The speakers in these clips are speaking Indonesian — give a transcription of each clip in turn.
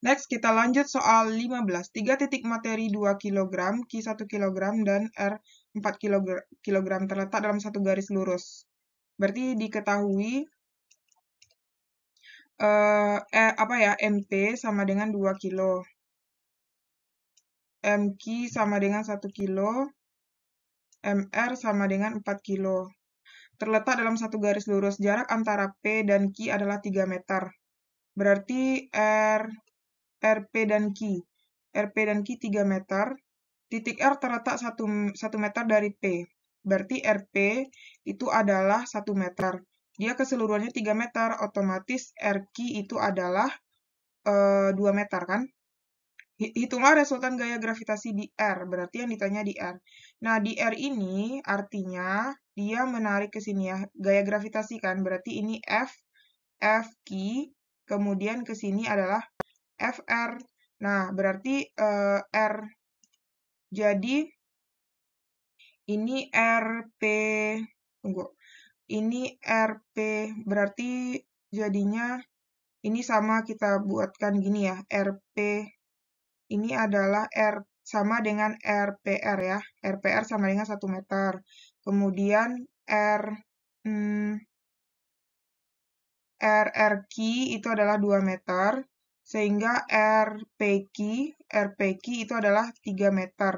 Next, kita lanjut soal 15. 3 titik materi 2 kg, Q 1 kg, dan R 4 kg terletak dalam satu garis lurus. Berarti diketahui uh, eh, apa ya MP sama dengan 2 kg, MQ sama dengan 1 kg, MR sama dengan 4 kg. Terletak dalam satu garis lurus. Jarak antara P dan Q adalah 3 meter. Berarti R RP dan Q. RP dan Q 3 meter. Titik R terletak 1, 1 meter dari P. Berarti RP itu adalah 1 meter. Dia keseluruhannya 3 meter, otomatis RQ itu adalah e, eh, 2 meter kan? Hitunglah resultan gaya gravitasi di R, berarti yang ditanya di R. Nah, di R ini artinya dia menarik ke sini ya, gaya gravitasi kan, berarti ini F, F kemudian ke sini adalah FR. Nah, berarti uh, R. Jadi, ini RP, tunggu, ini RP, berarti jadinya ini sama kita buatkan gini ya, RP, ini adalah R sama dengan RPR ya, RPR sama dengan 1 meter, kemudian R, hmm, RRQ itu adalah 2 meter, sehingga RPQ, RPQ itu adalah 3 meter.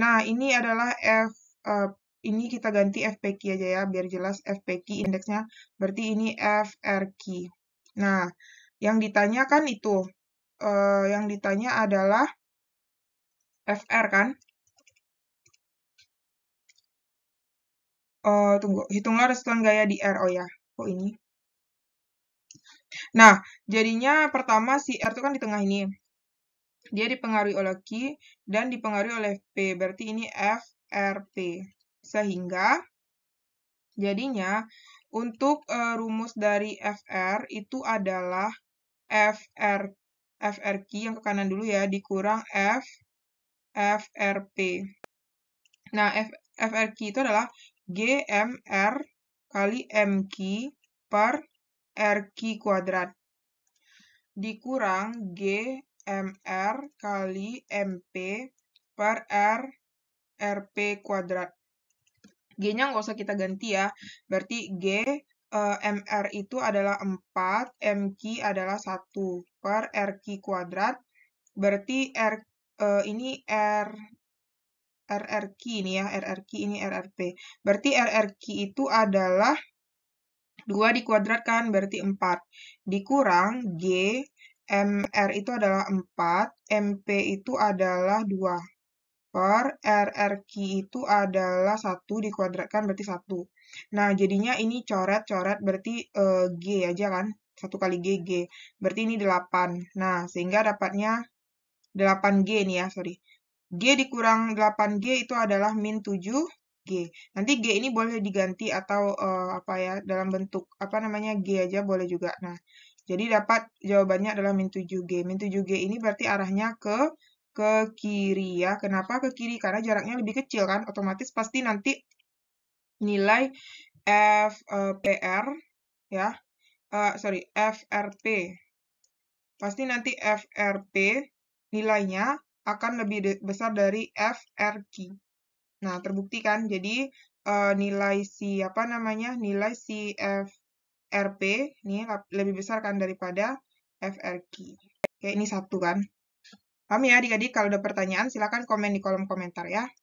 Nah, ini adalah F, uh, ini kita ganti FPQ aja ya, biar jelas FPQ indeksnya. Berarti ini FRQ. Nah, yang ditanya kan itu, uh, yang ditanya adalah FR kan? Oh, tunggu. Hitunglah restoran gaya di R. Oh ya. Kok ini? Nah, jadinya pertama si R itu kan di tengah ini. Dia dipengaruhi oleh Q dan dipengaruhi oleh P. Berarti ini FRP Sehingga jadinya untuk uh, rumus dari FR itu adalah FR FRQ yang ke kanan dulu ya dikurang F FRP. Nah, F, FRQ itu adalah GMR kali MQ per RQ kuadrat dikurang gmr kali MP per R RP kuadrat. G-nya nggak usah kita ganti ya. Berarti G e, MR itu adalah 4, MQ adalah 1 per RQ kuadrat. Berarti R e, ini R RRQ ini ya, RRQ ini RRP. Berarti RRQ itu adalah 2 dikuadratkan berarti 4. Dikurang G, MR itu adalah 4, MP itu adalah 2. Per RRQ itu adalah 1 dikuadratkan berarti 1. Nah, jadinya ini coret-coret berarti uh, G aja kan? 1 kali GG. Berarti ini 8. Nah, sehingga dapatnya 8G nih ya, sorry. G dikurang 8G itu adalah min 7 G. Nanti G ini boleh diganti atau uh, apa ya dalam bentuk apa namanya G aja boleh juga. Nah, jadi dapat jawabannya adalah min 7G. Min 7G ini berarti arahnya ke ke kiri ya. Kenapa ke kiri? Karena jaraknya lebih kecil kan. Otomatis pasti nanti nilai FPR eh, uh, ya. Uh, sorry, FRP. Pasti nanti FRP nilainya akan lebih besar dari FRQ. Nah, terbukti kan. Jadi uh, nilai si apa namanya? Nilai si FRP ini lebih besar kan daripada FRQ. Oke, ini satu kan. Paham ya adik-adik? Kalau ada pertanyaan silahkan komen di kolom komentar ya.